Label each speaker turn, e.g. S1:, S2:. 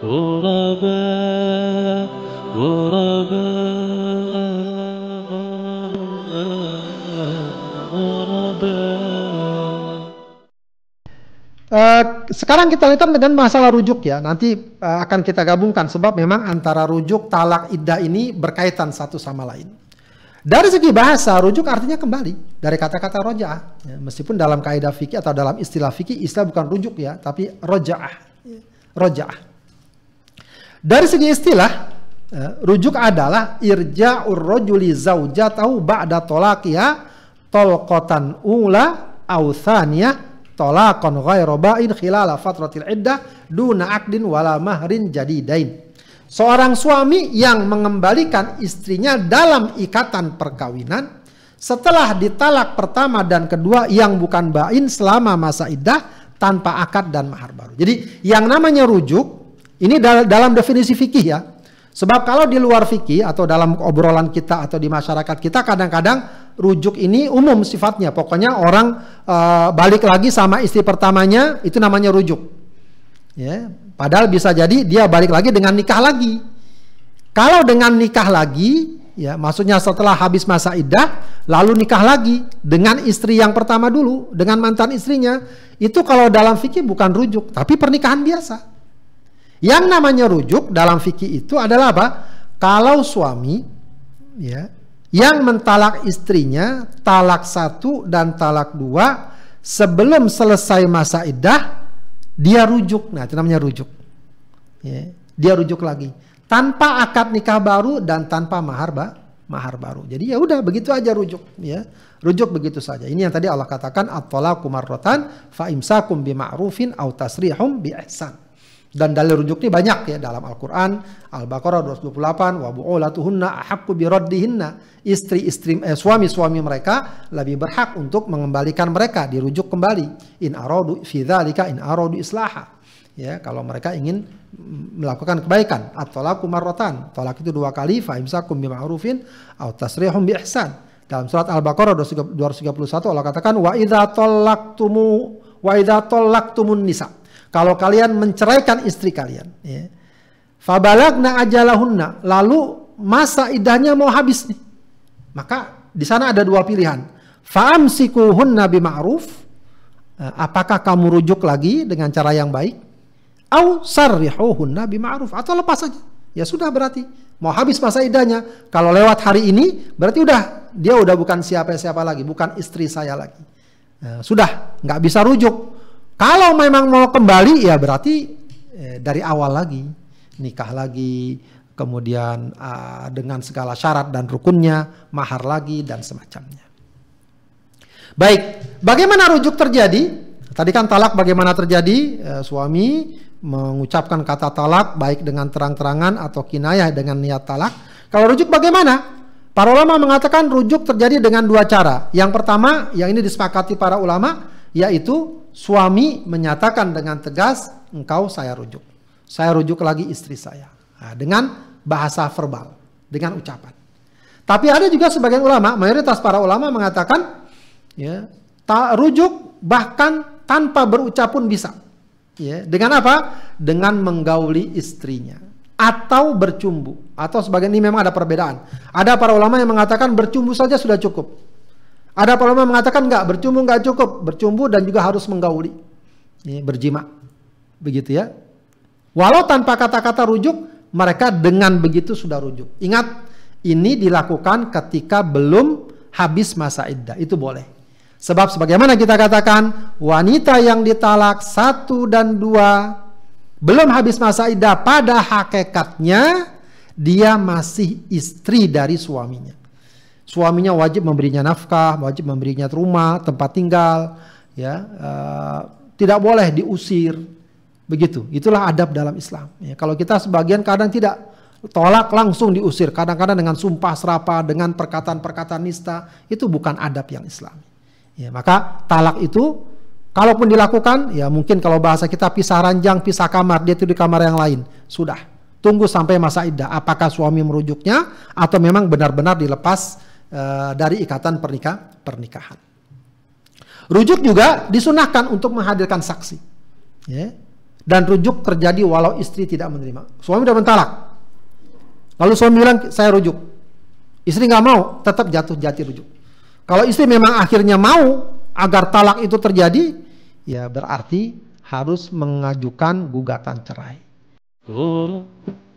S1: Eh, sekarang kita lihat dengan masalah rujuk ya. Nanti eh, akan kita gabungkan sebab memang antara rujuk talak iddah ini berkaitan satu sama lain. Dari segi bahasa, rujuk artinya kembali dari kata-kata roja'ah. Ya, meskipun dalam kaidah fikih atau dalam istilah fikih, istilah bukan rujuk ya, tapi roja'ah. Ya, roja'ah. Dari segi istilah, eh, rujuk adalah urrojuli zauja tahu ba'da ya tolkotan ula au tolakon ghairu ba'in khilala fatratil iddah duna akdin wala mahrin jadidain. Seorang suami yang mengembalikan istrinya dalam ikatan perkawinan setelah ditalak pertama dan kedua yang bukan bain selama masa iddah tanpa akad dan mahar baru. Jadi yang namanya rujuk ini dal dalam definisi fikih ya. Sebab kalau di luar fikih atau dalam obrolan kita atau di masyarakat kita kadang-kadang rujuk ini umum sifatnya. Pokoknya orang e, balik lagi sama istri pertamanya itu namanya rujuk. Ya, padahal bisa jadi dia balik lagi dengan nikah lagi. Kalau dengan nikah lagi, ya maksudnya setelah habis masa idah lalu nikah lagi dengan istri yang pertama dulu, dengan mantan istrinya, itu kalau dalam fikih bukan rujuk, tapi pernikahan biasa. Yang namanya rujuk dalam fikih itu adalah apa? Kalau suami ya yang mentalak istrinya talak satu dan talak dua sebelum selesai masa iddah dia rujuk. Nah, itu namanya rujuk. Ya, dia rujuk lagi tanpa akad nikah baru dan tanpa mahar ba, mahar baru. Jadi ya udah begitu aja rujuk ya. Rujuk begitu saja. Ini yang tadi Allah katakan at-talaqu marratan fa imsakum bima'rufin aw tasrihum bi dan dalil rujuknya banyak ya dalam Al-Qur'an Al-Baqarah 228 wa bu'ulatuhunna ahaqqu biraddihinna istri-istri eh, suami-suami mereka lebih berhak untuk mengembalikan mereka dirujuk kembali in aradu fi dzalika in aradu islaha ya kalau mereka ingin melakukan kebaikan at-talaqu marratan talak itu dua kali fa imsakum bima'rufin atau tasrihum bi ihsan dalam surat Al-Baqarah 231 Allah katakan wa idza talaqtumu wa idza talaqtumun nisa' Kalau kalian menceraikan istri kalian, ya. Fabalagna ajalahunna, lalu masa idahnya mau habis nih. Maka di sana ada dua pilihan. Fa'amsikuhunna bima'ruf, eh, apakah kamu rujuk lagi dengan cara yang baik? Au sarrihuhunna bima'ruf, atau lepas saja. Ya sudah berarti mau habis masa idahnya. Kalau lewat hari ini berarti udah dia udah bukan siapa-siapa lagi, bukan istri saya lagi. Eh, sudah nggak bisa rujuk. Kalau memang mau kembali ya berarti eh, dari awal lagi nikah lagi, kemudian uh, dengan segala syarat dan rukunnya, mahar lagi dan semacamnya. Baik, bagaimana rujuk terjadi? Tadi kan talak bagaimana terjadi? Eh, suami mengucapkan kata talak baik dengan terang-terangan atau kinayah dengan niat talak. Kalau rujuk bagaimana? Para ulama mengatakan rujuk terjadi dengan dua cara. Yang pertama, yang ini disepakati para ulama, yaitu suami menyatakan dengan tegas engkau saya rujuk. Saya rujuk lagi istri saya. Nah, dengan bahasa verbal, dengan ucapan. Tapi ada juga sebagian ulama, mayoritas para ulama mengatakan ya, tak rujuk bahkan tanpa berucap pun bisa. Ya, dengan apa? Dengan menggauli istrinya atau bercumbu atau sebagian ini memang ada perbedaan. Ada para ulama yang mengatakan bercumbu saja sudah cukup. Ada para ulama mengatakan nggak bercumbu nggak cukup, bercumbu dan juga harus menggauli, ini berjima, begitu ya. Walau tanpa kata-kata rujuk, mereka dengan begitu sudah rujuk. Ingat, ini dilakukan ketika belum habis masa iddah, itu boleh. Sebab sebagaimana kita katakan, wanita yang ditalak satu dan dua belum habis masa iddah pada hakikatnya dia masih istri dari suaminya. Suaminya wajib memberinya nafkah, wajib memberinya rumah, tempat tinggal, ya. Uh, tidak boleh diusir. Begitu. Itulah adab dalam Islam. Ya, kalau kita sebagian kadang tidak tolak langsung diusir, kadang-kadang dengan sumpah serapa, dengan perkataan-perkataan nista, itu bukan adab yang Islam. Ya, maka talak itu kalaupun dilakukan, ya mungkin kalau bahasa kita pisah ranjang, pisah kamar, dia itu di kamar yang lain. Sudah. Tunggu sampai masa iddah, apakah suami merujuknya atau memang benar-benar dilepas Eh, dari ikatan pernikah pernikahan. Rujuk juga disunahkan untuk menghadirkan saksi. Ya. Dan rujuk terjadi walau istri tidak menerima. Suami sudah mentalak. Lalu suami bilang saya rujuk. Istri nggak mau, tetap jatuh jati rujuk. Kalau istri memang akhirnya mau agar talak itu terjadi, ya berarti harus mengajukan gugatan cerai. Oh.